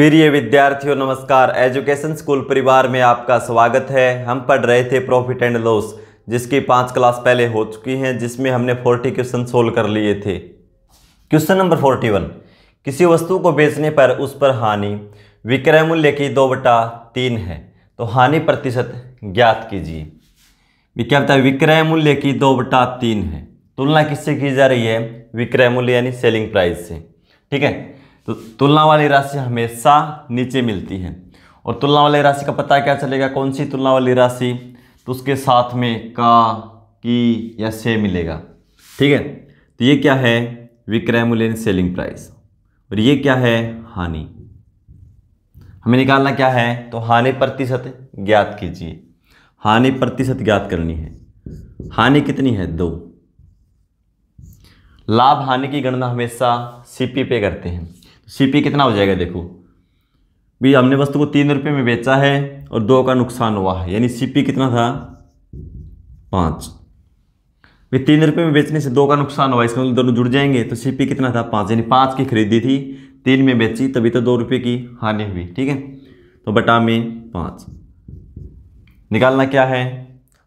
प्रिय विद्यार्थियों नमस्कार एजुकेशन स्कूल परिवार में आपका स्वागत है हम पढ़ रहे थे प्रॉफिट एंड लॉस जिसकी पांच क्लास पहले हो चुकी हैं जिसमें हमने फोर्टी क्वेश्चन सोल्व कर लिए थे क्वेश्चन नंबर फोर्टी वन किसी वस्तु को बेचने पर उस पर हानि विक्रय मूल्य की दो बटा तीन है तो हानि प्रतिशत ज्ञात कीजिए क्या बताए विक्रय मूल्य की दो बटा तीन है तुलना किससे की जा रही है विक्रय मूल्य यानी सेलिंग प्राइस से ठीक है तो तुलना वाली राशि हमेशा नीचे मिलती है और तुलना वाली राशि का पता क्या चलेगा कौन सी तुलना वाली राशि तो उसके साथ में का की या से मिलेगा ठीक है तो ये क्या है विक्रय मूल्य सेलिंग प्राइस और ये क्या है हानि हमें निकालना क्या है तो हानि प्रतिशत ज्ञात कीजिए हानि प्रतिशत ज्ञात करनी है हानि कितनी है दो लाभ हानि की गणना हमेशा सीपी पे करते हैं सी कितना हो जाएगा देखो भी हमने वस्तु को तीन रुपये में बेचा है और दो का नुकसान हुआ है यानी सी कितना था पाँच भी तीन रुपये में बेचने से दो का नुकसान हुआ इसमें मतलब दोनों जुड़ जाएंगे तो सी कितना था पाँच यानी पाँच की खरीदी थी तीन में बेची तभी तो दो रुपये की हानि हुई ठीक है तो बटा में पाँच निकालना क्या है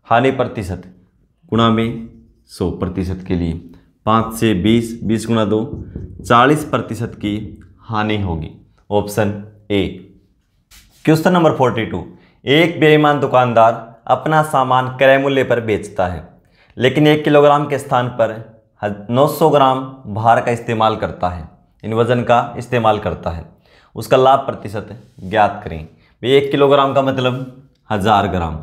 हानि प्रतिशत गुणा में सौ प्रतिशत के लिए पाँच से बीस बीस गुणा दो चालीस प्रतिशत की हानि होगी option A question number forty two एक बेईमान दुकानदार अपना सामान क्रय मूल्य पर बेचता है लेकिन एक किलोग्राम के स्थान पर 900 ग्राम भार का इस्तेमाल करता है इन वज़न का इस्तेमाल करता है उसका लाभ प्रतिशत ज्ञात करें भाई एक किलोग्राम का मतलब हज़ार ग्राम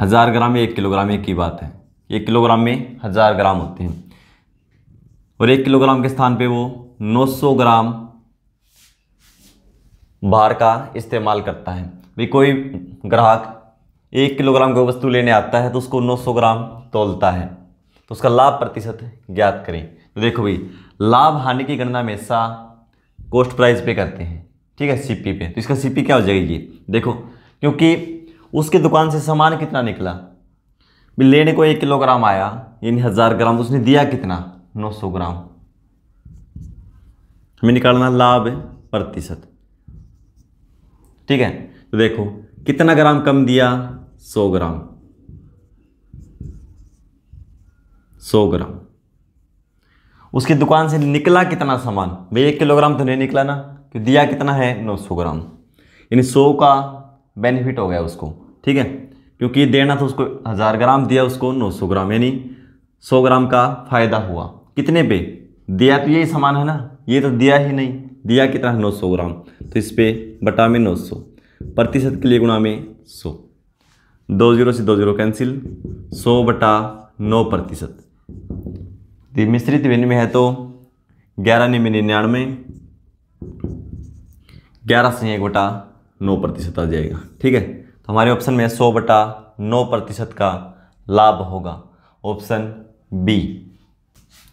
हज़ार ग्राम एक किलोग्राम एक ही बात है एक किलोग्राम में हज़ार ग्राम होते हैं और एक किलोग्राम के स्थान पे वो 900 ग्राम भार का इस्तेमाल करता है भी कोई ग्राहक एक किलोग्राम की वस्तु लेने आता है तो उसको 900 ग्राम तोलता है तो उसका लाभ प्रतिशत ज्ञात करें तो देखो भाई लाभ हानि की गणना हमेशा कोस्ट प्राइस पे करते हैं ठीक है सीपी पे तो इसका सीपी क्या हो जाएगी ये देखो क्योंकि उसके दुकान से सामान कितना निकला लेने को एक किलोग्राम आया यानी हज़ार ग्राम तो उसने दिया कितना 900 ग्राम हमें निकालना लाभ प्रतिशत ठीक है तो देखो कितना ग्राम कम दिया 100 ग्राम 100 ग्राम उसकी दुकान से निकला कितना सामान भाई एक किलोग्राम तो नहीं निकला ना कि तो दिया कितना है 900 ग्राम यानी 100 का बेनिफिट हो गया उसको ठीक है क्योंकि देना तो उसको हज़ार ग्राम दिया उसको 900 ग्राम यानी 100 ग्राम का फ़ायदा हुआ कितने पे दिया तो यही समान है ना ये तो दिया ही नहीं दिया कितना है नौ सौ ग्राम तो इस पे बटा में नौ सौ प्रतिशत के लिए गुणा में सौ दो जीरो से दो जीरो कैंसिल सौ बटा नौ प्रतिशत तो मिश्रित भिन्न में है तो ग्यारह निम्बे निन्यानवे ग्यारह से एक बटा नौ प्रतिशत आ जाएगा ठीक है तो हमारे ऑप्शन में सौ बटा नौ प्रतिशत का लाभ होगा option B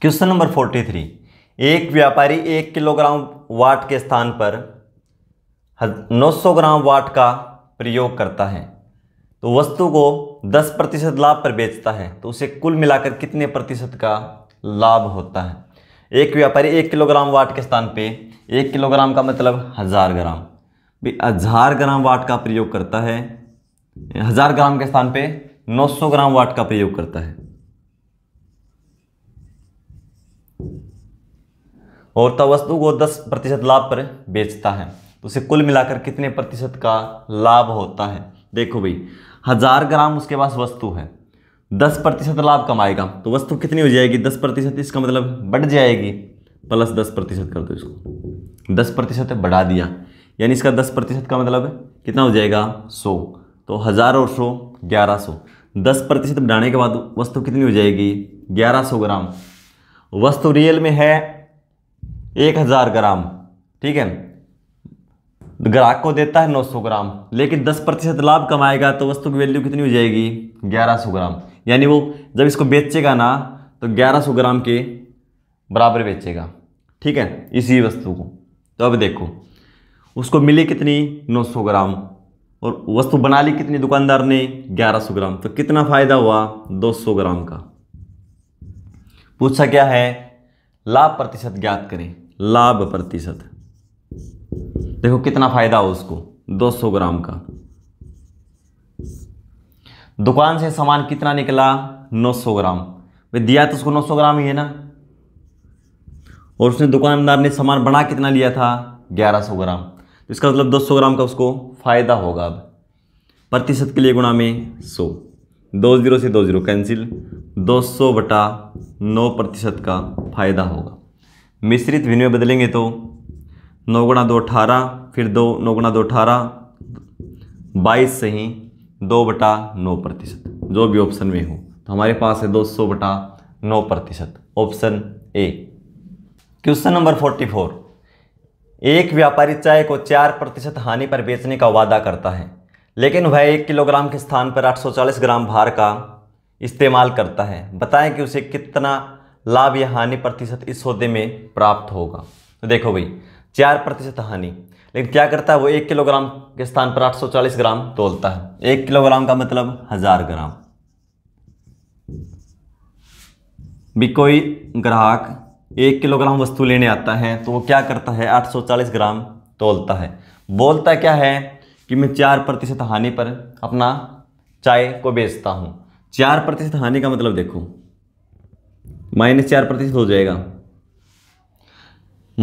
question number forty three एक व्यापारी एक किलोग्राम वाट के स्थान पर 900 ग्राम वाट का प्रयोग करता है तो वस्तु को 10 प्रतिशत लाभ पर बेचता है तो उसे कुल मिलाकर कितने प्रतिशत का लाभ होता है एक व्यापारी एक किलोग्राम वाट के स्थान पे एक किलोग्राम का मतलब हज़ार ग्राम हज़ार ग्राम वाट का प्रयोग करता है हज़ार ग्राम के स्थान पे 900 ग्राम वाट का प्रयोग करता है और तब वस्तु को 10 प्रतिशत लाभ पर बेचता है तो उसे कुल मिलाकर कितने प्रतिशत का लाभ होता है देखो भाई हज़ार ग्राम उसके पास वस्तु है दस प्रतिशत लाभ कमाएगा तो वस्तु कितनी हो जाएगी दस प्रतिशत इसका मतलब बढ़ जाएगी प्लस दस प्रतिशत कर दो इसको दस प्रतिशत बढ़ा दिया यानी इसका दस प्रतिशत का मतलब कितना हो जाएगा सौ तो हज़ार और सौ ग्यारह सौ दस प्रतिशत बढ़ाने के बाद वस्तु कितनी हो जाएगी ग्यारह सौ ग्राम वस्तु रियल में है एक हज़ार ग्राम ठीक है ग्राहक को देता है 900 ग्राम लेकिन 10 प्रतिशत लाभ कमाएगा तो वस्तु की वैल्यू कितनी हो जाएगी 1100 ग्राम यानी वो जब इसको बेचेगा ना तो 1100 ग्राम के बराबर बेचेगा ठीक है इसी वस्तु को तो अब देखो उसको मिली कितनी 900 ग्राम और वस्तु बना ली कितनी दुकानदार ने 1100 ग्राम तो कितना फ़ायदा हुआ 200 ग्राम का पूछा क्या है लाभ प्रतिशत ज्ञात करें लाभ प्रतिशत देखो कितना फायदा हो उसको 200 ग्राम का दुकान से सामान कितना निकला 900 ग्राम वे दिया तो उसको 900 ग्राम ही है ना और उसने दुकानदार ने सामान बना कितना लिया था 1100 ग्राम तो इसका मतलब 200 ग्राम का उसको फायदा होगा अब प्रतिशत के लिए गुणा में 100 दो जीरो से दो जीरो कैंसिल 200 बटा नौ प्रतिशत का फायदा होगा मिश्रित भिन्न में बदलेंगे तो नौ गुणा दो अठारह फिर दो नौ गुणा दो अठारह बाईस से ही दो बटा नौ प्रतिशत जो भी ऑप्शन में हो तो हमारे पास है दो सौ बटा नौ प्रतिशत option A question number forty four एक व्यापारी चाय को चार प्रतिशत हानि पर बेचने का वादा करता है लेकिन वह एक किलोग्राम के स्थान पर चालीस ग्राम भार का इस्तेमाल करता है बताएं कि उसे कितना लाभ या हानि प्रतिशत इस सौदे में प्राप्त होगा तो देखो भाई चार प्रतिशत हानि लेकिन क्या करता है वो एक किलोग्राम के स्थान पर 840 ग्राम तोलता है एक किलोग्राम का मतलब हजार ग्राम भी कोई ग्राहक एक किलोग्राम वस्तु लेने आता है तो वो क्या करता है 840 ग्राम तोलता है बोलता क्या है कि मैं चार प्रतिशत हानि पर अपना चाय को बेचता हूँ चार प्रतिशत हानि का मतलब देखो माइनस चार प्रतिशत हो जाएगा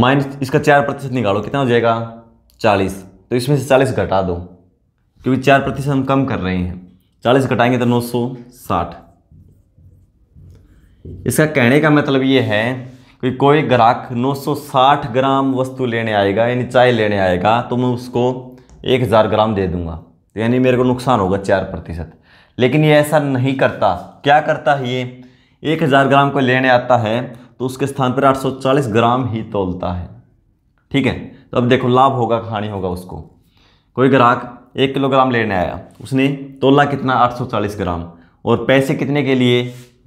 माइनस इसका चार प्रतिशत निकालो कितना हो जाएगा चालीस तो इसमें से चालीस घटा दो क्योंकि चार प्रतिशत हम कम कर रहे हैं चालीस घटाएंगे तो नौ सौ साठ इसका कहने का मतलब ये है कि कोई ग्राहक नौ सौ साठ ग्राम वस्तु लेने आएगा यानी चाय लेने आएगा तो मैं उसको एक हजार ग्राम दे दूंगा यानी मेरे को नुकसान होगा चार प्रतिशत लेकिन ये ऐसा नहीं करता क्या करता है ये एक हज़ार ग्राम को लेने आता है तो उसके स्थान पर 840 ग्राम ही तोलता है ठीक है तो अब देखो लाभ होगा कहानी होगा उसको कोई ग्राहक एक किलोग्राम लेने आया उसने तोला कितना 840 ग्राम और पैसे कितने के लिए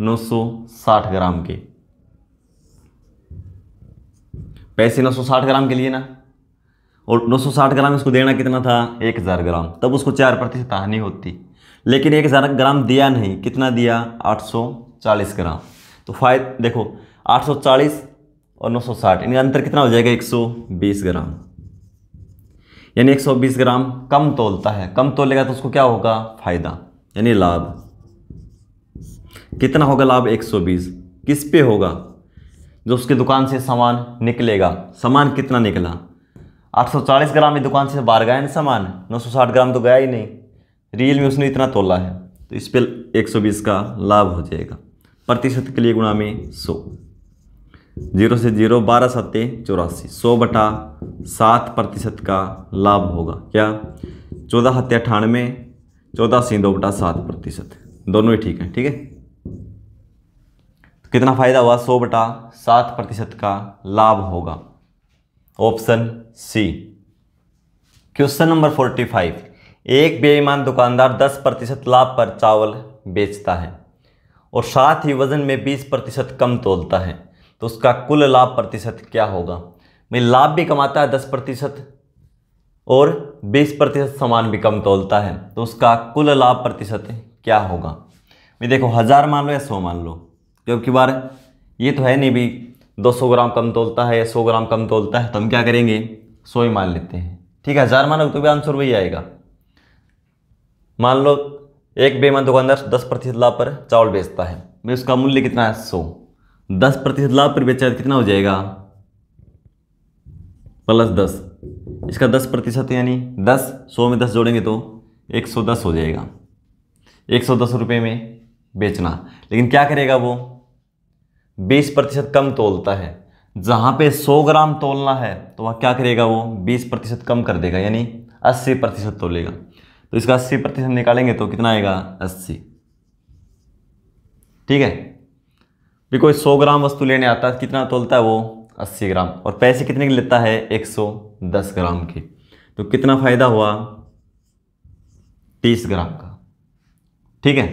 960 ग्राम के पैसे 960 ग्राम के लिए ना और 960 ग्राम इसको देना कितना था 1000 ग्राम तब उसको चार प्रतिशत हानि होती लेकिन 1000 ग्राम दिया नहीं कितना दिया सौ चालीस ग्राम तो फाइव देखो आठ सौ चालीस और नौ सौ साठ इनका अंतर कितना हो जाएगा एक सौ बीस ग्राम यानी एक सौ बीस ग्राम कम तोलता है कम तोलेगा तो उसको क्या होगा फायदा यानी लाभ कितना होगा लाभ एक सौ बीस किस पे होगा जो उसकी दुकान से सामान निकलेगा सामान कितना निकला 840 ग्राम ही दुकान से बाहर गया ना सामान 960 ग्राम तो गया ही नहीं रियल में उसने इतना तोला है तो इस पर बीस का लाभ हो जाएगा प्रतिशत के लिए गुणा में सौ जीरो से जीरो बारह सत्ते चौरासी सौ बटा सात प्रतिशत का लाभ होगा क्या चौदह हत्या अठानवे चौदह सी दो बटा सात प्रतिशत दोनों ही ठीक है ठीक है तो कितना फायदा हुआ सौ बटा सात प्रतिशत का लाभ होगा option C question number forty five एक बेईमान दुकानदार दस प्रतिशत लाभ पर चावल बेचता है और साथ ही वज़न में 20 प्रतिशत कम तोलता है तो उसका कुल लाभ प्रतिशत क्या होगा भाई लाभ भी कमाता है 10 प्रतिशत और 20 प्रतिशत सामान भी कम तोलता है तो उसका कुल लाभ प्रतिशत क्या होगा भाई देखो हज़ार मान लो या सौ मान लो क्योंकि बार ये तो है नहीं भी दो ग्राम कम तोलता है या सौ ग्राम कम तोलता है तो हम क्या करेंगे सौ ही मान लेते हैं ठीक है हज़ार मान लो तो भी आंसर वही आएगा मान लो एक बेमान दुकानदार दस प्रतिशत लाभ पर चावल बेचता है भाई उसका मूल्य कितना है सौ दस प्रतिशत लाभ पर बेचा तो कितना हो जाएगा प्लस दस इसका दस प्रतिशत यानी दस सौ में दस जोड़ेंगे तो एक सौ दस हो जाएगा एक सौ दस रुपये में बेचना लेकिन क्या करेगा वो बीस प्रतिशत कम तोलता है जहाँ पे सौ ग्राम तोलना है तो वह क्या करेगा वो बीस प्रतिशत कम कर देगा यानी अस्सी प्रतिशत तोलेगा तो इसका अस्सी प्रतिशत निकालेंगे तो कितना आएगा अस्सी ठीक है भी कोई सौ ग्राम वस्तु लेने आता है तो कितना तोलता है वो अस्सी ग्राम और पैसे कितने के लेता है एक सौ दस ग्राम के तो कितना फ़ायदा हुआ तीस ग्राम का ठीक है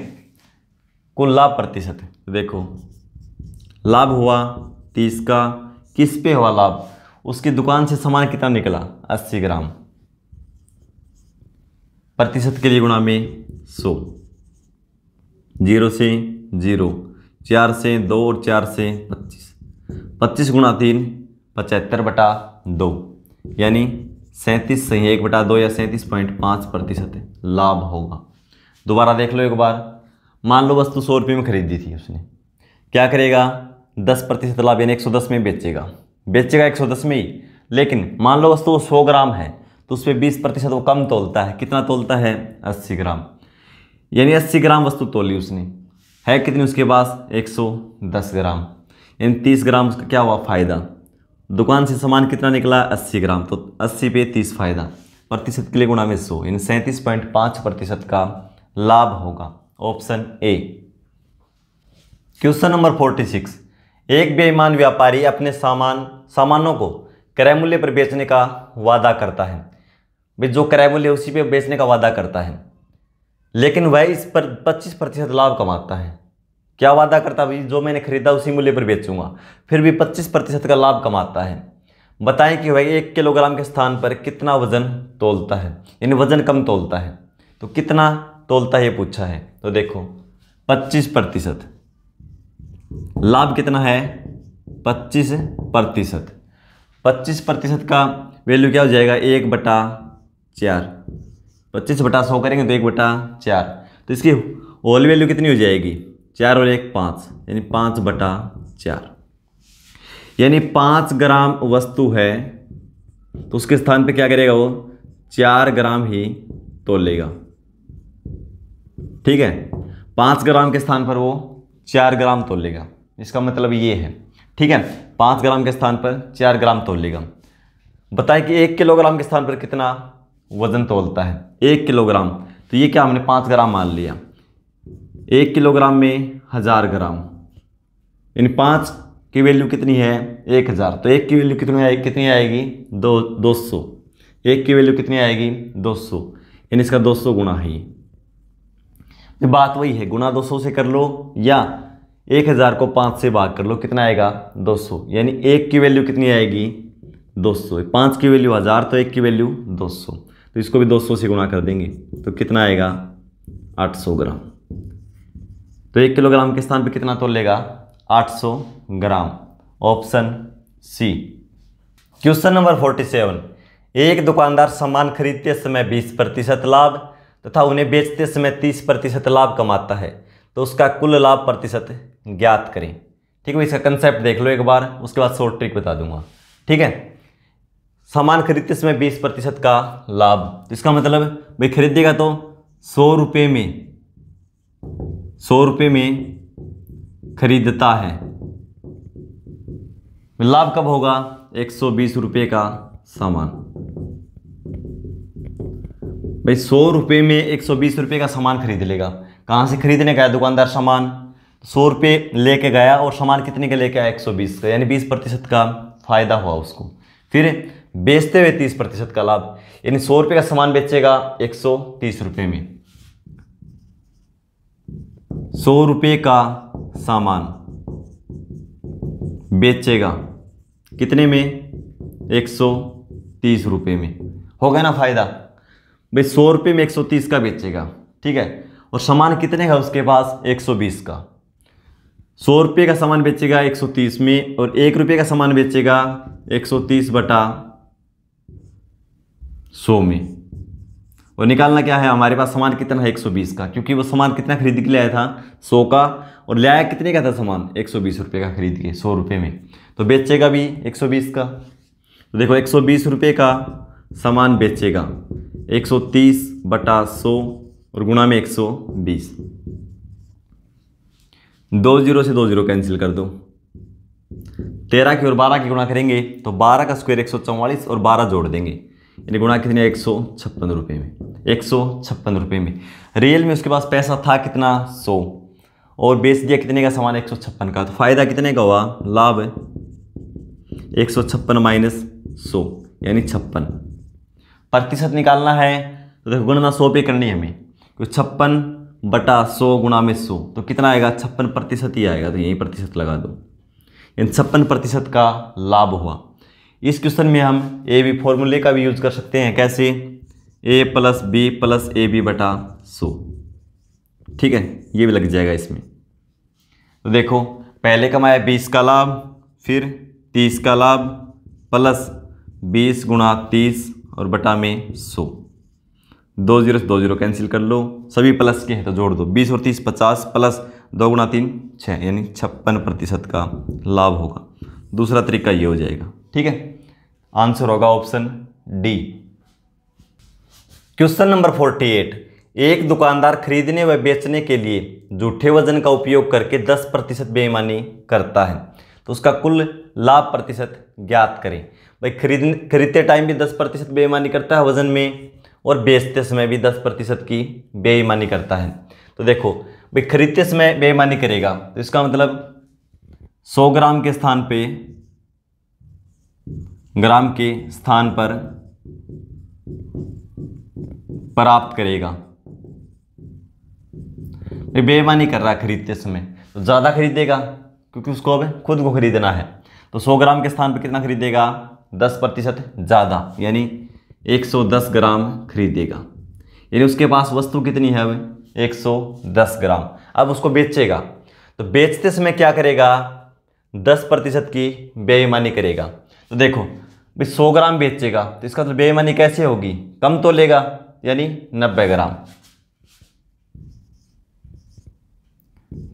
कुल लाभ प्रतिशत है तो देखो लाभ हुआ तीस का किस पे हुआ लाभ उसकी दुकान से सामान कितना निकला अस्सी ग्राम प्रतिशत के लिए गुणा में सौ जीरो से जीरो चार से दो और चार से पच्चीस पच्चीस गुणा तीन पचहत्तर बटा दो यानी सैंतीस से एक बटा दो या सैंतीस पॉइंट पाँच प्रतिशत लाभ होगा दोबारा देख लो एक बार मान लो वस्तु सौ रुपये में खरीदी थी उसने क्या करेगा दस प्रतिशत लाभ यानी एक सौ दस में बेचेगा बेचेगा एक सौ दस में ही लेकिन मान लो वस्तु सौ ग्राम है तो उस पर बीस प्रतिशत वो कम तोलता है कितना तोलता है अस्सी ग्राम यानी अस्सी ग्राम वस्तु तोली उसने है कितनी उसके पास एक सौ दस ग्राम यानी तीस ग्राम उसका क्या हुआ फ़ायदा दुकान से सामान कितना निकला अस्सी ग्राम तो अस्सी पे तीस फ़ायदा प्रतिशत के लिए गुणा में सौ यानी सैंतीस पॉइंट पाँच प्रतिशत का लाभ होगा option A question number forty six एक बेईमान व्यापारी अपने सामान सामानों को क्रय मूल्य पर बेचने का वादा करता है भाई जो किराए मूल्य उसी पे बेचने का वादा करता है लेकिन वह इस पर 25 प्रतिशत लाभ कमाता है क्या वादा करता भाई जो मैंने खरीदा उसी मूल्य पर बेचूंगा फिर भी 25 प्रतिशत का लाभ कमाता है बताएं कि भाई एक किलोग्राम के स्थान पर कितना वजन तोलता है यानी वजन कम तोलता है तो कितना तोलता है ये पूछा है तो देखो पच्चीस प्रतिशत लाभ कितना है पच्चीस प्रतिशत पच्चीस प्रतिशत का वैल्यू क्या हो जाएगा एक बटा चार पच्चीस बटा सौ करेंगे तो एक बटा चार तो इसकी होल वैल्यू कितनी हो जाएगी चार और एक पाँच यानी पाँच बटा चार यानी पाँच ग्राम वस्तु है तो उसके स्थान पे क्या करेगा वो चार ग्राम ही तोलेगा लेगा ठीक है पाँच ग्राम के स्थान पर वो चार ग्राम तोलेगा लेगा इसका मतलब ये है ठीक है पाँच ग्राम के स्थान पर चार ग्राम तोलेगा लेगा बताए कि एक किलोग्राम के स्थान पर कितना वज़न तोलता है एक किलोग्राम तो ये क्या हमने पाँच ग्राम मान लिया एक किलोग्राम में हज़ार ग्राम यानी पाँच की वैल्यू कितनी है एक हज़ार तो एक की वैल्यू कितनी आएगी कितनी आएगी दो दो सौ एक की वैल्यू कितनी आएगी दो सौ यानी इसका दो सौ गुणा है ये बात वही है गुणा दो सौ से कर लो या एक हज़ार को पाँच से भाग कर लो कितना आएगा दो सौ यानी एक की वैल्यू कितनी आएगी दो सौ पाँच की वैल्यू हज़ार तो एक की वैल्यू दो सौ तो इसको भी 200 से गुणा कर देंगे तो कितना आएगा 800 ग्राम तो एक किलोग्राम के स्थान पर कितना तोल लेगा 800 gram option C question number 47 एक दुकानदार सामान खरीदते समय 20 प्रतिशत लाभ तथा उन्हें बेचते समय 30 प्रतिशत लाभ कमाता है तो उसका कुल लाभ प्रतिशत ज्ञात करें ठीक है इसका कंसेप्ट देख लो एक बार उसके बाद शॉर्ट ट्रिक बता दूंगा ठीक है सामान खरीदते समय बीस प्रतिशत का लाभ तो इसका मतलब भाई खरीदेगा तो सौ रुपये में सौ रुपये में खरीदता है लाभ कब होगा एक सौ बीस रुपये का सामान भाई सौ रुपये में एक सौ बीस रुपये का सामान खरीद लेगा कहाँ से खरीदने गया दुकानदार सामान सौ रुपये लेके गया और सामान कितने का लेके आया एक सौ बीस का यानी बीस प्रतिशत का फ़ायदा हुआ उसको फिर बेचते हुए तीस प्रतिशत का लाभ यानी सौ रुपये का सामान बेचेगा एक सौ तीस रुपये में सौ रुपये का सामान बेचेगा कितने में एक सौ तीस रुपये में होगा ना फ़ायदा भाई सौ रुपये में एक सौ तीस का बेचेगा ठीक है और सामान कितने का उसके पास एक सौ बीस का सौ रुपये का सामान बेचेगा एक सौ तीस में और एक रुपये का सामान बेचेगा एक सौ तीस बटा सौ में और निकालना क्या है हमारे पास सामान कितना है 120 का क्योंकि वो सामान कितना खरीद के लाया था 100 का और लाया कितने का था सामान बीस रुपये का खरीद के सौ रुपये में तो बेचेगा भी बीस का तो देखो बीस रुपये का सामान बेचेगा 130 बटा 100 और गुणा में 120 दो जीरो से दो जीरो कैंसिल कर दो तेरह की और बारह की गुणा करेंगे तो बारह का स्क्वायर एक और बारह जोड़ देंगे यानी गुणा कितने एक सौ छप्पन रुपये में एक सौ छप्पन रुपये में रियल में उसके पास पैसा था कितना सौ और बेच दिया कितने का सामान एक सौ छप्पन का तो फ़ायदा कितने का हुआ लाभ एक सौ छप्पन माइनस सौ यानी छप्पन प्रतिशत निकालना है तो देखो गुणना सौ पे करनी है हमें तो छप्पन बटा सौ गुणा में सौ तो कितना आएगा छप्पन प्रतिशत ही आएगा तो यहीं प्रतिशत लगा दो यानी छप्पन प्रतिशत का लाभ हुआ इस क्वेश्चन में हम ए बी फॉर्मूले का भी यूज़ कर सकते हैं कैसे A plus B plus A B बटा सो ठीक है ये भी लग जाएगा इसमें तो देखो पहले कमाया बीस का लाभ फिर तीस का लाभ प्लस बीस गुणा तीस और बटा में सो दो जीरो से दो जीरो कैंसिल कर लो सभी प्लस के हैं तो जोड़ दो बीस और तीस पचास प्लस दो गुणा तीन छः यानी छप्पन प्रतिशत का लाभ होगा दूसरा तरीका ये हो जाएगा ठीक है आंसर होगा option D question number forty eight एक दुकानदार खरीदने व बेचने के लिए जूठे वजन का उपयोग करके 10 प्रतिशत बेईमानी करता है तो उसका कुल लाभ प्रतिशत ज्ञात करें भाई खरीद खरीदते टाइम भी 10 प्रतिशत बेईमानी करता है वजन में और बेचते समय भी 10 प्रतिशत की बेईमानी करता है तो देखो भाई खरीदते समय बेईमानी करेगा तो इसका मतलब 100 ग्राम के स्थान पे ग्राम के स्थान पर प्राप्त करेगा बेईमानी कर रहा है खरीदते समय तो ज़्यादा खरीदेगा क्योंकि उसको अब खुद को खरीदना है तो 100 ग्राम के स्थान पर कितना खरीदेगा 10 प्रतिशत ज़्यादा यानी 110 ग्राम खरीदेगा यानी उसके पास वस्तु कितनी है अब 110 ग्राम अब उसको बेचेगा तो बेचते समय क्या करेगा 10 प्रतिशत की बेईमानी करेगा तो देखो भी सौ ग्राम बेचेगा तो इसका तो बेईमानी कैसे होगी कम तो लेगा यानी नब्बे ग्राम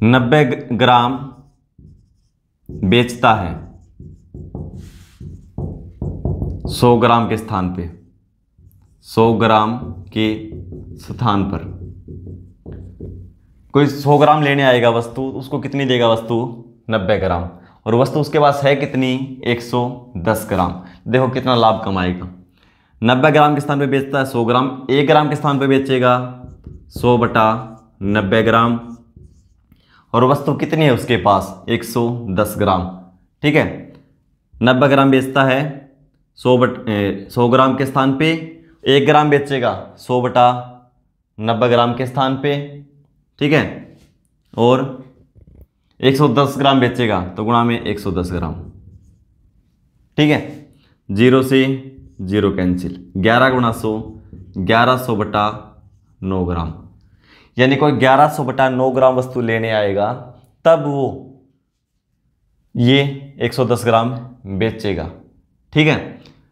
नब्बे ग्राम बेचता है सौ ग्राम के स्थान पे सौ ग्राम के स्थान पर कोई सौ ग्राम लेने आएगा वस्तु उसको कितनी देगा वस्तु नब्बे ग्राम और वस्तु उसके पास है कितनी 110 ग्राम देखो कितना लाभ कमाएगा 90 ग्राम के स्थान पे बेचता है 100 ग्राम 1 ग्राम के स्थान पे बेचेगा 100 बटा नब्बे ग्राम और वस्तु कितनी है उसके पास 110 ग्राम ठीक है 90 ग्राम बेचता है 100 बट सौ ग्राम के स्थान पे एक ग्राम बेचेगा 100 बटा नब्बे ग्राम के स्थान पे ठीक है और 110 ग्राम बेचेगा तो गुणा में 110 ग्राम ठीक है जीरो से जीरो कैंसिल ग्यारह गुणा सौ ग्यारह सौ बटा नौ ग्राम यानी कोई ग्यारह सौ बटा नौ ग्राम वस्तु लेने आएगा तब वो ये 110 ग्राम बेचेगा ठीक है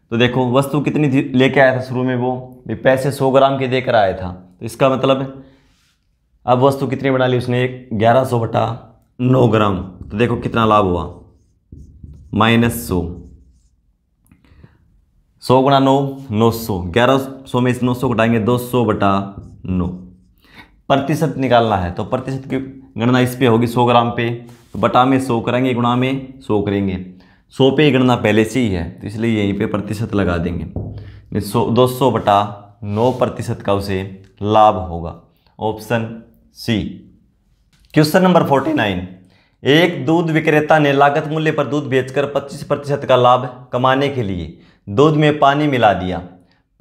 तो देखो वस्तु कितनी लेके आया था शुरू में वो भी पैसे 100 ग्राम के देकर आया था तो इसका मतलब अब वस्तु कितनी बना ली उसने ग्यारह सौ बटा नौ ग्राम तो देखो कितना लाभ हुआ माइनस सौ सौ गुणा नौ नौ सौ ग्यारह सौ में इस नौ सौ घटाएंगे दो सौ बटा नौ प्रतिशत निकालना है तो प्रतिशत की गणना इस पे होगी सौ ग्राम पे तो बटा में सौ करेंगे गुणा में सौ करेंगे सौ पे गणना पहले से ही है तो इसलिए यहीं पे प्रतिशत लगा देंगे सौ दो सौ बटा नौ प्रतिशत का उसे लाभ होगा option C question number forty nine एक दूध विक्रेता ने लागत मूल्य पर दूध बेचकर 25 प्रतिशत का लाभ कमाने के लिए दूध में पानी मिला दिया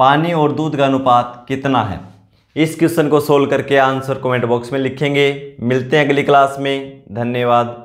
पानी और दूध का अनुपात कितना है इस क्वेश्चन को सोल्व करके आंसर कमेंट बॉक्स में लिखेंगे मिलते हैं अगली क्लास में धन्यवाद